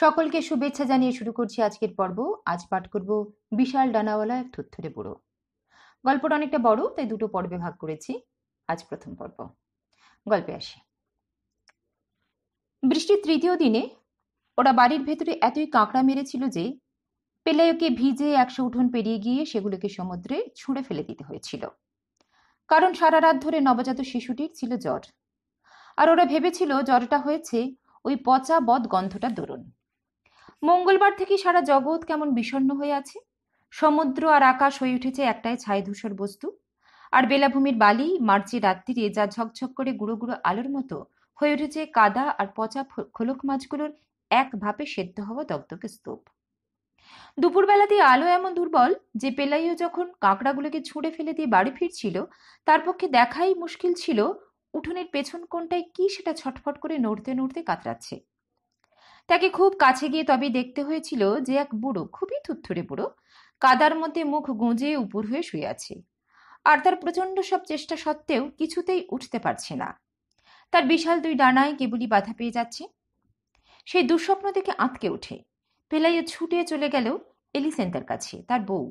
সকলকে শুভেচ্ছা জানিয়ে শুরু করছি আজকের পর্ব আজ পাঠ করব বিশাল ডানাওয়ালা এক থুত্থুরে বুড়ো গল্পটা অনেকটা বড় তাই দুটো পর্বে ভাগ করেছি আজ প্রথম পর্ব গল্পে আসি বৃষ্টির তৃতীয় দিনে ওরা বাড়ির ভেতরে এতই কাঁকড়া মেরেছিল যে পেলায়কে ভিজে একশো উঠোন পেরিয়ে গিয়ে সেগুলোকে সমুদ্রে ছুঁড়ে ফেলে দিতে হয়েছিল কারণ সারা রাত ধরে নবজাত শিশুটির ছিল জ্বর আর ওরা ভেবেছিল জ্বরটা হয়েছে ওই পচা বদ গন্ধটা দরুন মঙ্গলবার থেকে সারা জগৎ কেমন বিষণ্ন হয়ে আছে সমুদ্র আর আকাশ হয়ে উঠেছে একটাই ধূসর বস্তু আর বেলাভূমির বালি মার্চে রাত্রিরে যা ঝকঝক করে গুঁড়ো গুঁড়ো আলোর মতো হয়ে উঠেছে কাদা আর পচা খোলক মাছগুলোর এক ভাপে সেদ্ধ হওয়া দগদগে স্তূপ দুপুরবেলাতে আলো এমন দুর্বল যে পেলাইও যখন কাঁকড়াগুলোকে ছুঁড়ে ফেলে দিয়ে বাড়ি ফিরছিল তার পক্ষে দেখাই মুশকিল ছিল উঠোনের পেছন কোনটায় কি সেটা ছটফট করে নড়তে নড়তে কাতরাচ্ছে তাকে খুব কাছে গিয়ে তবে দেখতে হয়েছিল যে এক বুড়ো খুবই থুথুরে বুড়ো কাদার মধ্যে মুখ গুঁজে উপর হয়ে শুয়ে আছে আর তার প্রচণ্ড সব চেষ্টা সত্ত্বেও কিছুতেই উঠতে পারছে না তার বিশাল দুই ডানায় কেবলই বাধা পেয়ে যাচ্ছে সেই দুঃস্বপ্ন থেকে আঁতকে ওঠে পেলাইয়া ছুটে চলে গেল এলিসেন্টার কাছে তার বউ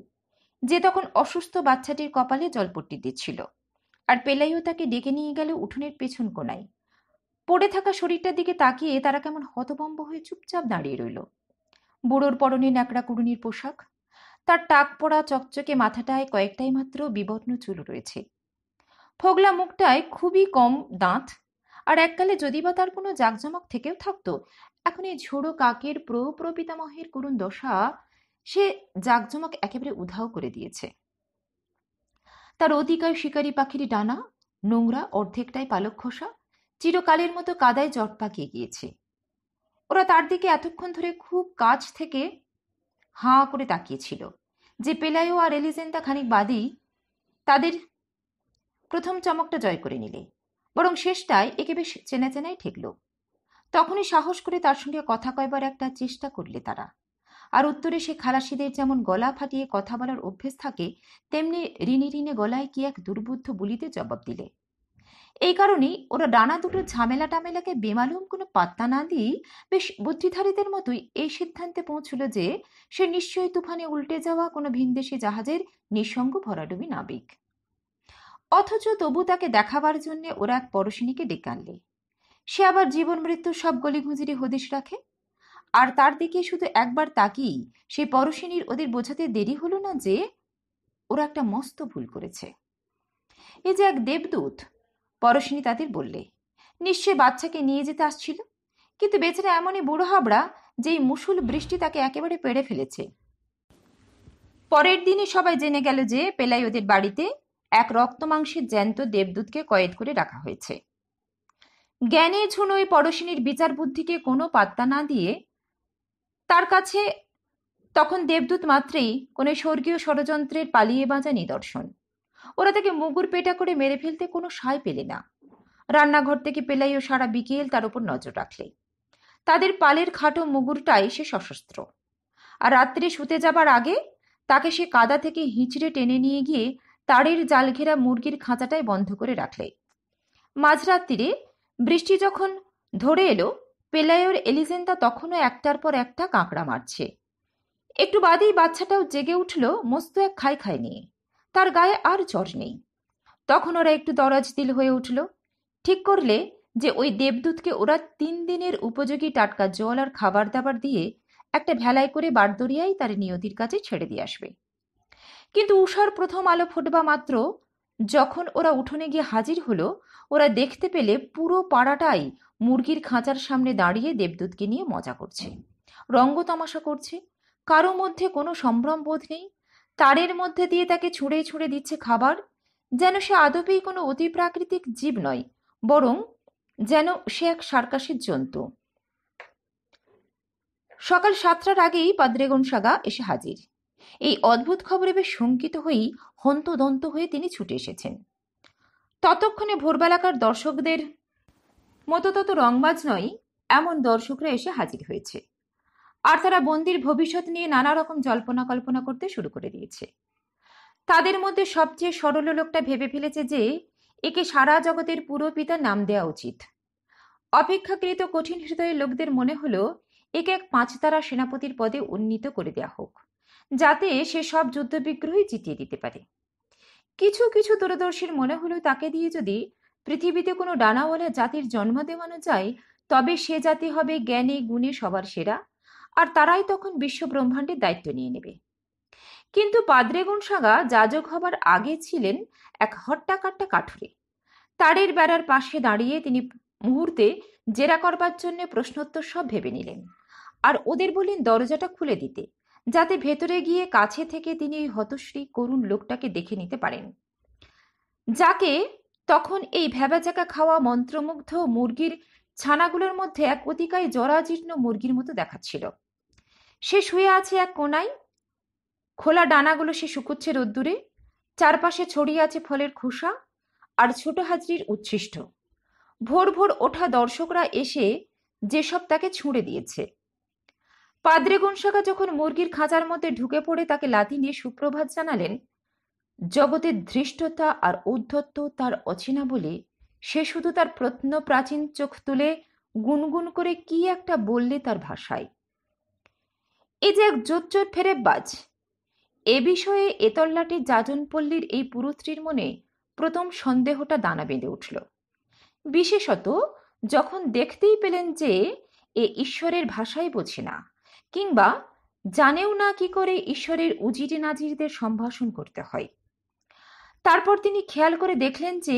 যে তখন অসুস্থ বাচ্চাটির কপালে জলপট্টি দিচ্ছিল আর পেলাইও তাকে ডেকে নিয়ে গেল উঠোনের পেছন কোনায় পড়ে থাকা শরীরটার দিকে তাকিয়ে তারা কেমন হতবম্ব হয়ে চুপচাপ দাঁড়িয়ে রইল বুড়োর পরনে ন্যাকড়া কুড়ুনির পোশাক তার টাক পড়া চকচকে মাথাটায় কয়েকটাই মাত্র বিবর্ণ চুল রয়েছে ফোগলা মুখটায় খুবই কম দাঁত আর এককালে যদি বা তার কোনো জাকজমক থেকেও থাকতো এখন এই ঝোড়ো কাকের প্রপিতামহের করুণ দশা সে জাকজমক একেবারে উধাও করে দিয়েছে তার অধিকায় শিকারী পাখির ডানা নোংরা অর্ধেকটাই পালক খোসা চিরকালের মতো কাদায় জট পাকিয়ে গিয়েছে ওরা তার দিকে এতক্ষণ ধরে খুব কাছ থেকে হাঁ করে তাকিয়েছিল যে পেলায়ও আর এলিজেন্দা খানিক বাদেই তাদের প্রথম চমকটা জয় করে নিলে বরং শেষটায় একে বেশ চেনা চেনাই ঠেকল তখনই সাহস করে তার সঙ্গে কথা কয়বার একটা চেষ্টা করলে তারা আর উত্তরে সে খালাসিদের যেমন গলা ফাটিয়ে কথা বলার অভ্যেস থাকে তেমনি ঋণে ঋণে গলায় কি এক দুর্বুদ্ধ বুলিতে জবাব দিলে এই কারণেই ওরা ডানা দুটো ঝামেলা টামেলাকে বেমালুম কোনো পাত্তা না দিয়েই বেশ বুদ্ধিধারীদের মতোই এই সিদ্ধান্তে পৌঁছল যে সে নিশ্চয়ই তুফানে উল্টে যাওয়া কোনো ভিনদেশি জাহাজের নিঃসঙ্গ ভরাডুবি নাবিক অথচ তবু তাকে দেখাবার জন্য ওরা এক পরশিনীকে ডেকে আনলে সে আবার জীবন মৃত্যু সব গলিগুঁজিরি হদিশ রাখে আর তার দিকে শুধু একবার তাকিয়েই সেই পরশিনীর ওদের বোঝাতে দেরি হলো না যে ওরা একটা মস্ত ভুল করেছে এই যে এক দেবদূত পরশিনী তাদের বললে নিশ্চয় বাচ্চাকে নিয়ে যেতে আসছিল কিন্তু বেচারা এমনই বুড়ো হাবড়া যে মুসুল বৃষ্টি তাকে একেবারে পেড়ে ফেলেছে পরের দিনই সবাই জেনে গেল যে পেলাই ওদের বাড়িতে এক রক্তমাংসের জ্যান্ত দেবদূতকে কয়েদ করে রাখা হয়েছে জ্ঞানে ঝুনোয় পরশিনীর বিচার বুদ্ধিকে কোনো পাত্তা না দিয়ে তার কাছে তখন দেবদূত মাত্রেই কোনো স্বর্গীয় ষড়যন্ত্রের পালিয়ে বাঁচা নিদর্শন ওরা তাকে মুগুর পেটা করে মেরে ফেলতে কোনো সায় পেলে না রান্নাঘর থেকে পেলাইও সারা বিকেল তার উপর নজর রাখলে তাদের পালের খাটো মুগুরটাই সে সশস্ত্র আর রাত্রে শুতে যাবার আগে তাকে সে কাদা থেকে হিঁচড়ে টেনে নিয়ে গিয়ে তারের জাল ঘেরা মুরগির খাঁচাটায় বন্ধ করে রাখলে মাঝরাত্রিরে বৃষ্টি যখন ধরে এলো পেলায়োর এলিজেন্দা তখনও একটার পর একটা কাঁকড়া মারছে একটু বাদেই বাচ্চাটাও জেগে উঠল মস্ত এক খাই খাই নিয়ে তার গায়ে আর জ্বর নেই তখন ওরা একটু দরাজ দিল হয়ে উঠল ঠিক করলে যে ওই দেবদূতকে ওরা তিন দিনের উপযোগী টাটকা জল আর খাবার দাবার দিয়ে একটা ভেলায় করে বারদরিয়াই তার নিয়তির কাছে ছেড়ে দিয়ে আসবে কিন্তু উষার প্রথম আলো ফুটবা মাত্র যখন ওরা উঠোনে গিয়ে হাজির হলো ওরা দেখতে পেলে পুরো পাড়াটাই মুরগির খাঁচার সামনে দাঁড়িয়ে দেবদূতকে নিয়ে মজা করছে রঙ্গ তামাশা করছে কারো মধ্যে কোনো সম্ভ্রম বোধ নেই তারের মধ্যে দিয়ে তাকে ছুঁড়ে ছুঁড়ে দিচ্ছে খাবার যেন সে আদপেই কোনো অতিপ্রাকৃতিক জীব নয় বরং যেন সে এক সার্কাসের জন্তু সকাল সাতটার আগেই পাদ্রেগন সাগা এসে হাজির এই অদ্ভুত খবরে বেশ শঙ্কিত হয়েই হন্তদন্ত হয়ে তিনি ছুটে এসেছেন ততক্ষণে ভোরবেলাকার দর্শকদের মতো তত রংবাজ নয় এমন দর্শকরা এসে হাজির হয়েছে আর তারা বন্দির ভবিষ্যৎ নিয়ে নানা রকম জল্পনা কল্পনা করতে শুরু করে দিয়েছে তাদের মধ্যে সবচেয়ে সরল লোকটা ভেবে ফেলেছে যে একে সারা জগতের পুরোপিতা নাম দেওয়া উচিত অপেক্ষাকৃত কঠিন হৃদয়ের লোকদের মনে হলো একে এক পাঁচতারা সেনাপতির পদে উন্নীত করে দেওয়া হোক যাতে সে সব যুদ্ধবিগ্রহই জিতিয়ে দিতে পারে কিছু কিছু দূরদর্শীর মনে হলো তাকে দিয়ে যদি পৃথিবীতে কোনো ডানাওয়ালা জাতির জন্ম দেওয়ানো যায় তবে সে জাতি হবে জ্ঞানে গুণে সবার সেরা আর তারাই তখন বিশ্ব ব্রহ্মাণ্ডের দায়িত্ব নিয়ে নেবে কিন্তু পাদ্রে গুনসাগা যাজক হবার আগে ছিলেন এক হট্টাকাট্টা কাঠুরে তারের বেড়ার পাশে দাঁড়িয়ে তিনি মুহূর্তে জেরা করবার জন্য প্রশ্নোত্তর সব ভেবে নিলেন আর ওদের বললেন দরজাটা খুলে দিতে যাতে ভেতরে গিয়ে কাছে থেকে তিনি ওই হতশ্রী করুণ লোকটাকে দেখে নিতে পারেন যাকে তখন এই ভেবাচাকা খাওয়া মন্ত্রমুগ্ধ মুরগির ছানাগুলোর মধ্যে এক অতিকায় জরাজীর্ণ মুরগির মতো দেখাচ্ছিল সে শুয়ে আছে এক কোনায় খোলা ডানাগুলো সে শুকুচ্ছে রোদ্দুরে চারপাশে ছড়িয়ে আছে ফলের খোসা আর ছোট হাজরির উচ্ছিষ্ট ভোর ভোর ওঠা দর্শকরা এসে যেসব তাকে ছুঁড়ে দিয়েছে পাদ্রে গনসাকা যখন মুরগির খাঁচার মধ্যে ঢুকে পড়ে তাকে লাথি নিয়ে সুপ্রভাত জানালেন জগতের ধৃষ্টতা আর ঔদ্ধত্য তার অচেনা বলে সে শুধু তার প্রত্ন প্রাচীন চোখ তুলে গুনগুন করে কি একটা বললে তার ভাষায় এ যে এক জোর ফেরে বাজ এ বিষয়ে এতল্লাটে জাজনপল্লীর এই পুরুত্রীর মনে প্রথম সন্দেহটা দানা বেঁধে উঠল বিশেষত যখন দেখতেই পেলেন যে এ ঈশ্বরের ভাষাই বোঝে না কিংবা জানেও না কি করে ঈশ্বরের উজিরে নাজিরদের সম্ভাষণ করতে হয় তারপর তিনি খেয়াল করে দেখলেন যে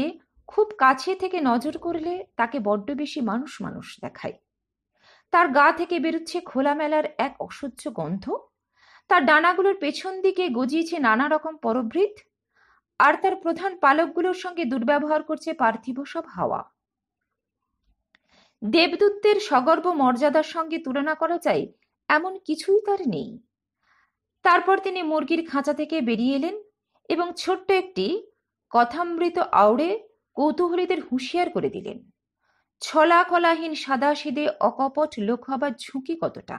খুব কাছে থেকে নজর করলে তাকে বড্ড বেশি মানুষ মানুষ দেখায় তার গা থেকে বেরোচ্ছে খোলামেলার এক অসহ্য গন্ধ তার ডানাগুলোর পেছন দিকে গজিয়েছে নানা রকম পরবৃত আর তার প্রধান পালকগুলোর সঙ্গে দুর্ব্যবহার করছে পার্থিব সব হাওয়া দেবদূতদের সগর্ব মর্যাদার সঙ্গে তুলনা করা যায় এমন কিছুই তার নেই তারপর তিনি মুরগির খাঁচা থেকে বেরিয়ে এলেন এবং ছোট্ট একটি কথামৃত আউড়ে কৌতূহলীদের হুঁশিয়ার করে দিলেন ছলাকলাহীন সাদাসিদে অকপট লোক হবার ঝুঁকি কতটা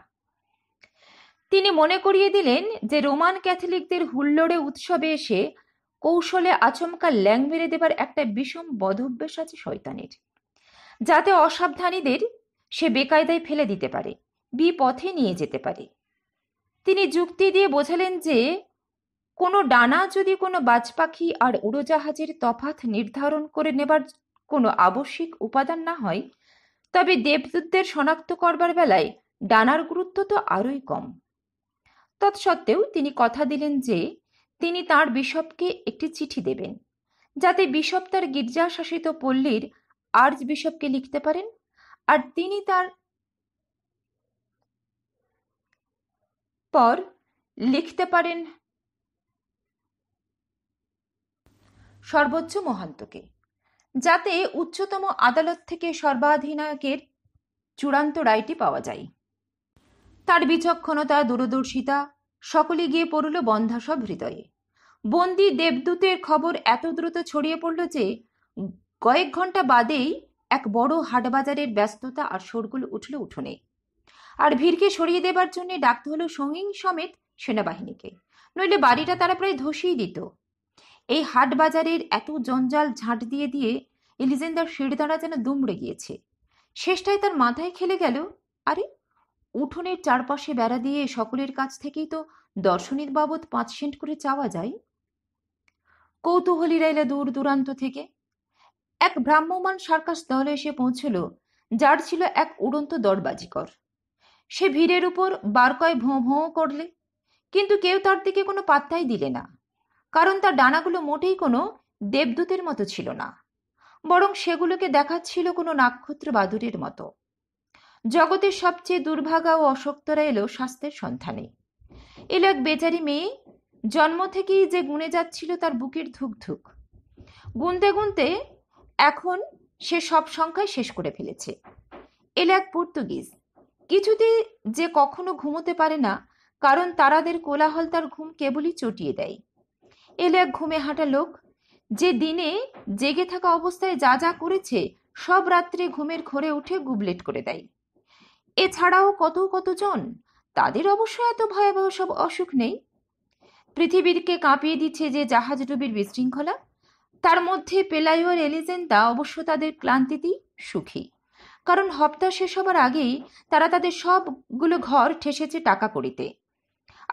তিনি মনে করিয়ে দিলেন যে রোমান ক্যাথলিকদের হুল্লোড়ে উৎসবে এসে কৌশলে আচমকা ল্যাং মেরে দেবার একটা বিষম বদভ্যাস আছে শয়তানের যাতে অসাবধানীদের সে বেকায়দায় ফেলে দিতে পারে বিপথে নিয়ে যেতে পারে তিনি যুক্তি দিয়ে বোঝালেন যে কোনো ডানা যদি কোনো বাজ পাখি আর উড়োজাহাজের তফাৎ নির্ধারণ করে নেবার কোনো আবশ্যিক উপাদান না হয় তবে দেবদূতদের শনাক্ত করবার বেলায় ডানার গুরুত্ব তো আরোই কম তৎসত্ত্বেও তিনি কথা দিলেন যে তিনি তার বিশপকে একটি চিঠি দেবেন যাতে বিশপ তার গির্জাশাসিত পল্লীর আর্জ বিশপকে লিখতে পারেন আর তিনি তার পর লিখতে পারেন সর্বোচ্চ মহান্তকে যাতে উচ্চতম আদালত থেকে সর্বাধিনায়কের চূড়ান্ত রায়টি পাওয়া যায় তার বিচক্ষণতা দূরদর্শিতা সকলে গিয়ে পড়ল বন্ধাসব হৃদয়ে বন্দি দেবদূতের খবর এত দ্রুত ছড়িয়ে পড়ল যে কয়েক ঘন্টা বাদেই এক বড় হাটবাজারের ব্যস্ততা আর শোরগুল উঠল উঠোনে আর ভিড়কে সরিয়ে দেবার জন্য ডাকতে হলো সঙ্গিন সমেত সেনাবাহিনীকে নইলে বাড়িটা তারা প্রায় ধসিয়ে দিত এই হাট বাজারের এত জঞ্জাল ঝাঁট দিয়ে দিয়ে এলিজেন্দার শিরদাঁড়া যেন দুমড়ে গিয়েছে শেষটায় তার মাথায় খেলে গেল আরে উঠোনের চারপাশে বেড়া দিয়ে সকলের কাছ থেকেই তো দর্শনীর বাবদ পাঁচ সেন্ট করে চাওয়া যায় কৌতূহলী রাইলে দূর দূরান্ত থেকে এক ভ্রাম্যমান সার্কাস দলে এসে পৌঁছল যার ছিল এক উড়ন্ত দরবাজিকর সে ভিড়ের উপর বারকয় ভোঁ ভোঁ করলে কিন্তু কেউ তার দিকে কোনো পাত্তাই দিলে না কারণ তার ডানাগুলো মোটেই কোনো দেবদূতের মতো ছিল না বরং সেগুলোকে দেখাচ্ছিল কোনো নাক্ষত্র বাদুরের মতো জগতের সবচেয়ে দুর্ভাগা ও অশক্তরা এলো স্বাস্থ্যের সন্ধানে এলো এক বেচারি মেয়ে জন্ম থেকেই যে গুনে যাচ্ছিল তার বুকের ধুকধুক গুনতে গুনতে এখন সে সব সংখ্যায় শেষ করে ফেলেছে এলো এক পর্তুগিজ কিছুতে যে কখনো ঘুমোতে পারে না কারণ তারাদের কোলাহল তার ঘুম কেবলই চটিয়ে দেয় এলে এক ঘুমে হাঁটা লোক যে দিনে জেগে থাকা অবস্থায় যা যা করেছে সব রাত্রে ঘুমের ঘরে উঠে গুবলেট করে দেয় এছাড়াও কত কতজন তাদের অবশ্য এত ভয়াবহ সব অসুখ নেই পৃথিবীরকে কাঁপিয়ে দিচ্ছে যে জাহাজ ডুবির বিশৃঙ্খলা তার মধ্যে পেলাইওর এলিজেন্দা অবশ্য তাদের ক্লান্তিতেই সুখী কারণ হপ্তা শেষ হবার আগেই তারা তাদের সবগুলো ঘর ঠেসেছে টাকা করিতে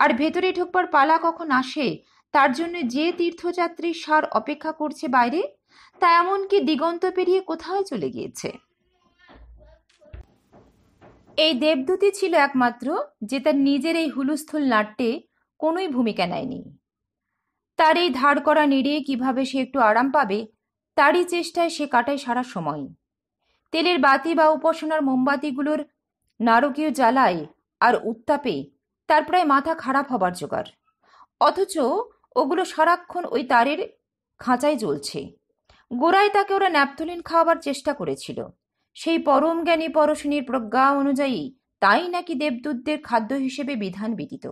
আর ভেতরে ঢুকবার পালা কখন আসে তার জন্য যে তীর্থযাত্রীর সার অপেক্ষা করছে বাইরে তা এমনকি দিগন্ত পেরিয়ে কোথাও চলে গিয়েছে এই দেবদূতি ছিল একমাত্র যে তার নিজের এই হুলুস্থুল নাট্যে কোনোই ভূমিকা নেয়নি তার এই ধার করা নিড়ে কিভাবে সে একটু আরাম পাবে তারই চেষ্টায় সে কাটায় সারা সময় তেলের বাতি বা উপাসনার মোমবাতিগুলোর নারকীয় জ্বালায় আর উত্তাপে তার প্রায় মাথা খারাপ হবার জোগাড় অথচ ওগুলো সারাক্ষণ ওই তারের খাঁচায় জ্বলছে গোড়ায় তাকে ওরা ন্যাপথলিন খাওয়াবার চেষ্টা করেছিল সেই পরম জ্ঞানী পরশিনীর প্রজ্ঞা অনুযায়ী তাই নাকি দেবদূতদের খাদ্য হিসেবে বিধান বিদিত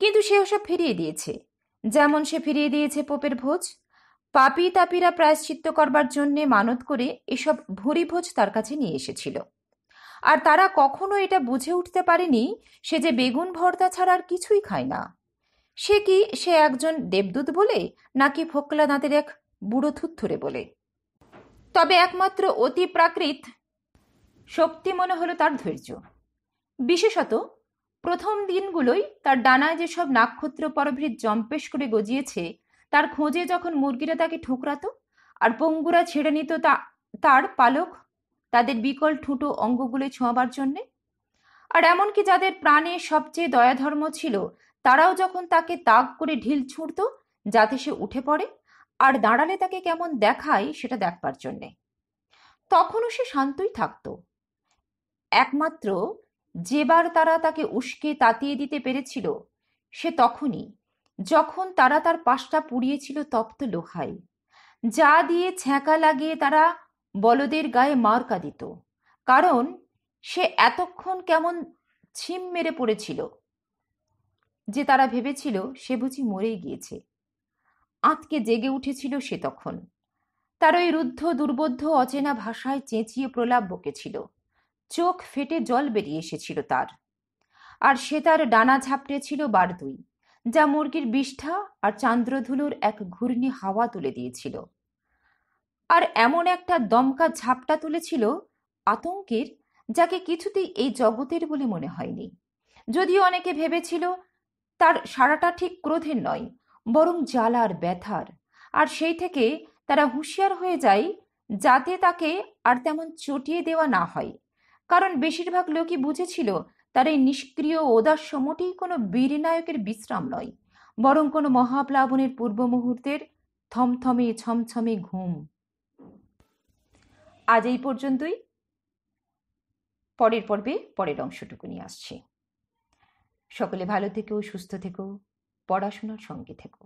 কিন্তু সে ওসব ফিরিয়ে দিয়েছে যেমন সে ফিরিয়ে দিয়েছে পোপের ভোজ পাপি তাপিরা প্রায়শ্চিত্ত করবার জন্যে মানত করে এসব ভুরি ভোজ তার কাছে নিয়ে এসেছিল আর তারা কখনো এটা বুঝে উঠতে পারেনি সে যে বেগুন ভর্তা ছাড়া আর কিছুই খায় না সে কি সে একজন দেবদূত বলে নাকি ফোকলা দাঁতের এক বুড়ো থুত্থুরে বলে তবে একমাত্র অতি প্রাকৃত শক্তি মনে হলো তার ধৈর্য বিশেষত প্রথম দিনগুলোই তার ডানায় যেসব নাক্ষত্র পরভৃত জম্পেশ করে গজিয়েছে তার খোঁজে যখন মুরগিরা তাকে ঠুকরাত আর পঙ্গুরা ছেড়ে নিত তা তার পালক তাদের বিকল ঠুটো অঙ্গগুলো ছোঁয়াবার জন্যে আর এমনকি যাদের প্রাণে সবচেয়ে দয়াধর্ম ছিল তারাও যখন তাকে তাক করে ঢিল ছুঁড়ত যাতে সে উঠে পড়ে আর দাঁড়ালে তাকে কেমন দেখায় সেটা দেখবার জন্যে তখনও সে শান্তই থাকত একমাত্র যেবার তারা তাকে উস্কে তাতিয়ে দিতে পেরেছিল সে তখনই যখন তারা তার পাশটা পুড়িয়েছিল তপ্ত লোহাই যা দিয়ে ছ্যাঁকা লাগিয়ে তারা বলদের গায়ে মার্কা দিত কারণ সে এতক্ষণ কেমন ছিম মেরে পড়েছিল যে তারা ভেবেছিল সে বুঝি মরেই গিয়েছে আঁতকে জেগে উঠেছিল সে তখন তার ওই রুদ্ধ দুর্বোধ্য অচেনা ভাষায় চেঁচিয়ে প্রলাপ বকেছিল চোখ ফেটে জল বেরিয়ে এসেছিল তার আর সে তার ডানা বার দুই যা মুরগির বিষ্ঠা আর চান্দ্রধুলোর এক ঘূর্ণি হাওয়া তুলে দিয়েছিল আর এমন একটা দমকা ঝাপটা তুলেছিল আতঙ্কের যাকে কিছুতেই এই জগতের বলে মনে হয়নি যদিও অনেকে ভেবেছিল তার সারাটা ঠিক ক্রোধের নয় বরং জ্বালার ব্যথার আর সেই থেকে তারা হুঁশিয়ার হয়ে যায় যাতে তাকে আর তেমন চটিয়ে দেওয়া না হয় কারণ বেশিরভাগ লোকই বুঝেছিল তার এই নিষ্ক্রিয় ওদাস্য মোটেই কোনো বীর নায়কের বিশ্রাম নয় বরং কোনো মহাপ্লাবনের পূর্ব মুহূর্তের থমথমে ছমছমে ঘুম আজ এই পর্যন্তই পরের পর্বে পরের অংশটুকু নিয়ে আসছি সকলে ভালো থেকো সুস্থ থেকো পড়াশোনার সঙ্গে থেকো